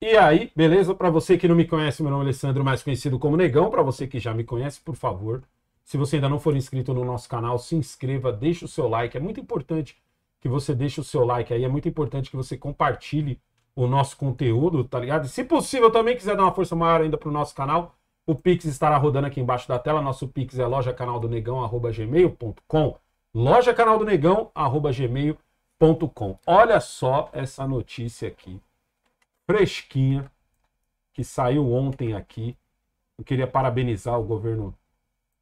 E aí, beleza? Para você que não me conhece, meu nome é Alessandro, mais conhecido como Negão. Para você que já me conhece, por favor, se você ainda não for inscrito no nosso canal, se inscreva, deixe o seu like. É muito importante que você deixe o seu like aí, é muito importante que você compartilhe o nosso conteúdo, tá ligado? E se possível, também quiser dar uma força maior ainda pro nosso canal, o Pix estará rodando aqui embaixo da tela. Nosso Pix é lojacanaldonegão@gmail.com. Lojacanaldonegão@gmail.com. Olha só essa notícia aqui fresquinha, que saiu ontem aqui. Eu queria parabenizar o governo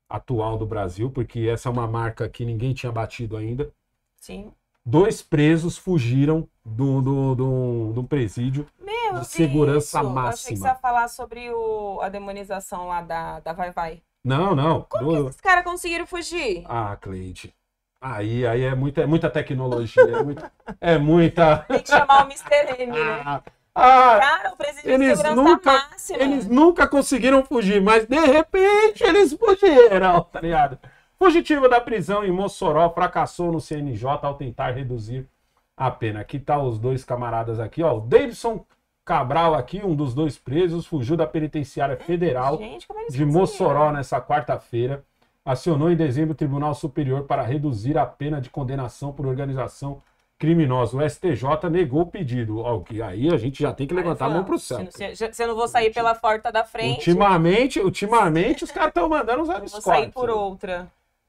atual do Brasil, porque essa é uma marca que ninguém tinha batido ainda. Sim. Dois presos fugiram do, do, do, do presídio Meu, de segurança isso? máxima. Eu achei que você ia falar sobre o, a demonização lá da, da Vai Vai. Não, não. Como do... que esses caras conseguiram fugir? Ah, Cleide. Aí, aí é muita, é muita tecnologia. é, muito, é muita. Tem que chamar o Mr. M, né? Ah, ah, Cara, o presídio eles de nunca, máxima. Eles nunca conseguiram fugir, mas de repente eles fugiram, tá ligado? Fugitivo da prisão em Mossoró fracassou no CNJ ao tentar reduzir a pena. Aqui tá os dois camaradas aqui, ó. O Davidson Cabral aqui, um dos dois presos, fugiu da penitenciária federal Gente, de Mossoró nessa quarta-feira. Acionou em dezembro o Tribunal Superior para reduzir a pena de condenação por organização criminosa. O STJ negou o pedido. Ó, que aí a gente já tem que levantar falando, a mão pro céu. Se, se, se eu não vou sair pela porta da frente. Ultimamente, ultimamente os caras estão mandando os absurdos. Vou sair por outra.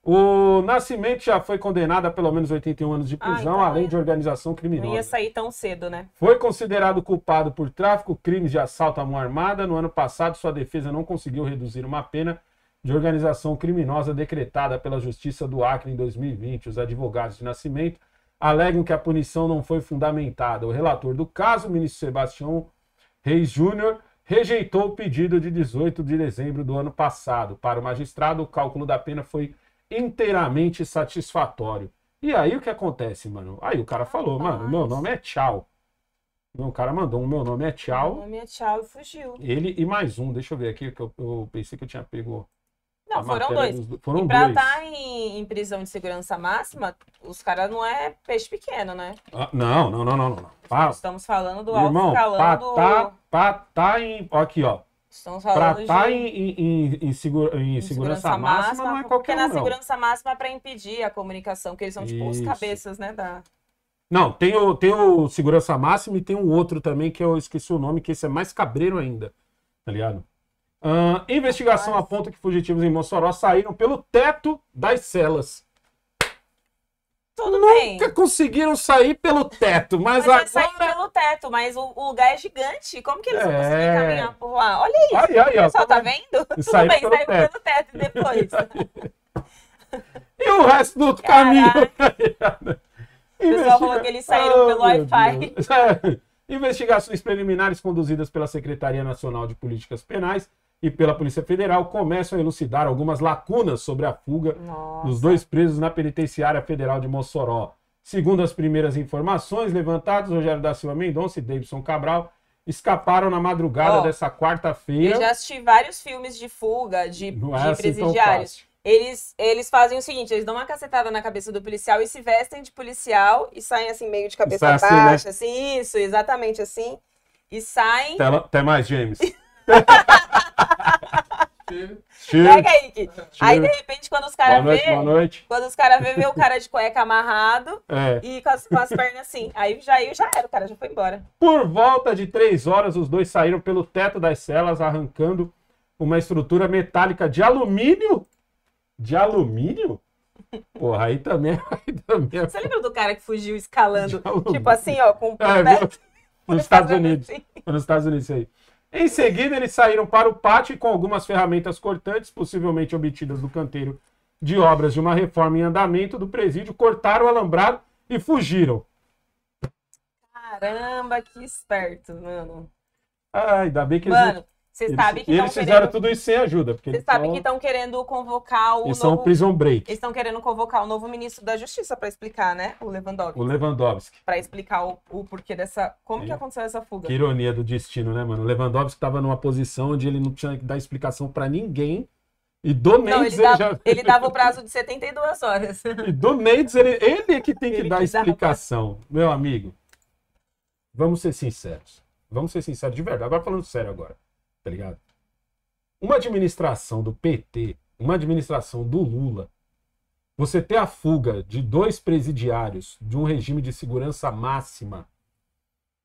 O Nascimento já foi condenado a pelo menos 81 anos de prisão, ah, então além de organização criminosa. Não ia sair tão cedo, né? Foi considerado culpado por tráfico, crimes de assalto à mão armada. No ano passado, sua defesa não conseguiu reduzir uma pena de organização criminosa decretada pela Justiça do Acre em 2020. Os advogados de Nascimento alegam que a punição não foi fundamentada. O relator do caso, o ministro Sebastião Reis Júnior, rejeitou o pedido de 18 de dezembro do ano passado. Para o magistrado, o cálculo da pena foi inteiramente satisfatório. E aí o que acontece, mano? Aí o cara falou, mano, meu nome é tchau. O cara mandou um meu nome é tchau. Meu nome é tchau e fugiu. Ele e mais um, deixa eu ver aqui, que eu, eu pensei que eu tinha pego não, foram dois. Uhum, foram e pra dois. estar tá em, em, prisão de segurança máxima, os caras não é peixe pequeno, né? Ah, não, não, não, não, não. Para. Estamos falando do alto Irmão, escalando... Pra tá, pra tá em... Aqui, ó. Estamos falando pra estar de... Tá em, em, em, segura, em, em segurança, segurança máxima, máxima, não é qualquer Porque um, na segurança máxima é para impedir a comunicação, que eles são tipo Isso. os cabeças, né, da... Não, tem o, tem o segurança máxima e tem um outro também que eu esqueci o nome, que esse é mais cabreiro ainda, tá ligado? Uh, investigação aponta que fugitivos em Mossoró saíram pelo teto das celas. Tudo Nunca bem. conseguiram sair pelo teto, mas agora... Já pelo teto, mas o, o, lugar é gigante. Como que eles é... vão conseguir é. caminhar por lá? Olha isso, aí, aí, o pessoal tá, é vendo? Tudo saiu bem, saiu pelo teto depois. e o resto do outro Caraca. caminho? o pessoal falou que eles saíram oh, pelo Wi-Fi. É. Investigações preliminares conduzidas pela Secretaria Nacional de Políticas Penais e pela Polícia Federal começam a elucidar algumas lacunas sobre a fuga Nossa. dos dois presos na Penitenciária Federal de Mossoró. Segundo as primeiras informações levantadas, Rogério da Silva Mendonça e Davidson Cabral escaparam na madrugada oh, dessa quarta-feira. Eu já assisti vários filmes de fuga de, de é assim presidiários. Eles, eles fazem o seguinte, eles dão uma cacetada na cabeça do policial e se vestem de policial e saem assim meio de cabeça baixa, assim, né? assim, isso, exatamente assim, e saem... Até, até mais, James. aí Kaique? Aí, de repente, quando os caras vê. Boa noite. Quando os caras vê, vê o cara de cueca amarrado é. e com as, com as, pernas assim. Aí já, eu já era, o cara já foi embora. Por volta de três horas, os dois saíram pelo teto das celas, arrancando uma estrutura metálica de alumínio. De alumínio? Porra, aí também, é, aí também. É Você lembra do cara que fugiu escalando, tipo assim, ó, com o é, pé? É, nos Estados Unidos. Assim. Nos Estados Unidos, isso aí. Em seguida, eles saíram para o pátio e com algumas ferramentas cortantes, possivelmente obtidas do canteiro de obras de uma reforma em andamento do presídio, cortaram o alambrado e fugiram. Caramba, que esperto, mano. Ai, ah, ainda bem que eles você eles, sabe que eles querendo... fizeram tudo isso sem ajuda. Porque Você sabe que estão querendo convocar o. Eles novo... são prison break. Eles estão querendo convocar o novo ministro da Justiça para explicar, né? O Lewandowski. O Lewandowski. Para explicar o, o, porquê dessa. Como é. que aconteceu essa fuga? Que ironia do destino, né, mano? O Lewandowski estava numa posição onde ele não tinha que dar explicação para ninguém. E do não, ele, dava, já... ele dava o prazo de 72 horas. E do Mendes, ele, ele é que tem que ele dar explicação. Dava... Meu amigo, vamos ser sinceros. Vamos ser sinceros de verdade. Agora falando sério agora tá ligado? Uma administração do PT, uma administração do Lula, você ter a fuga de dois presidiários de um regime de segurança máxima,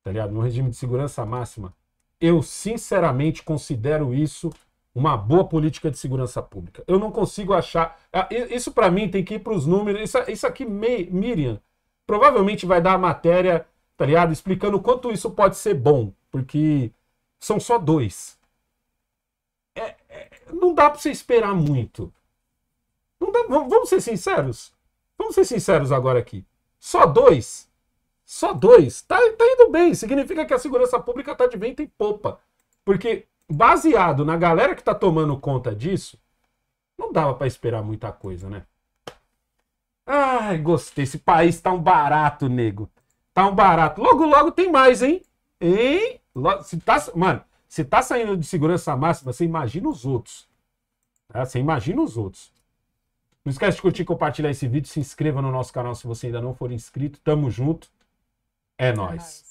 tá ligado? Um regime de segurança máxima, eu sinceramente considero isso uma boa política de segurança pública. Eu não consigo achar. Isso para mim tem que ir para os números. Isso, aqui, Miriam, provavelmente vai dar a matéria, tá ligado? Explicando quanto isso pode ser bom, porque são só dois não dá para você esperar muito. Não dá, vamos ser sinceros. Vamos ser sinceros agora aqui. Só dois. Só dois. Tá, tá indo bem. Significa que a segurança pública tá de vento em popa. Porque, baseado na galera que tá tomando conta disso, não dava para esperar muita coisa, né? Ai, gostei. Esse país tá um barato, nego. Tá um barato. Logo, logo tem mais, hein? Hein? Se tá... Mano, se tá saindo de segurança máxima, você imagina os outros. Tá? Você imagina os outros. Não esquece de curtir, compartilhar esse vídeo, se inscreva no nosso canal se você ainda não for inscrito. Tamo junto. É, é nóis. nóis.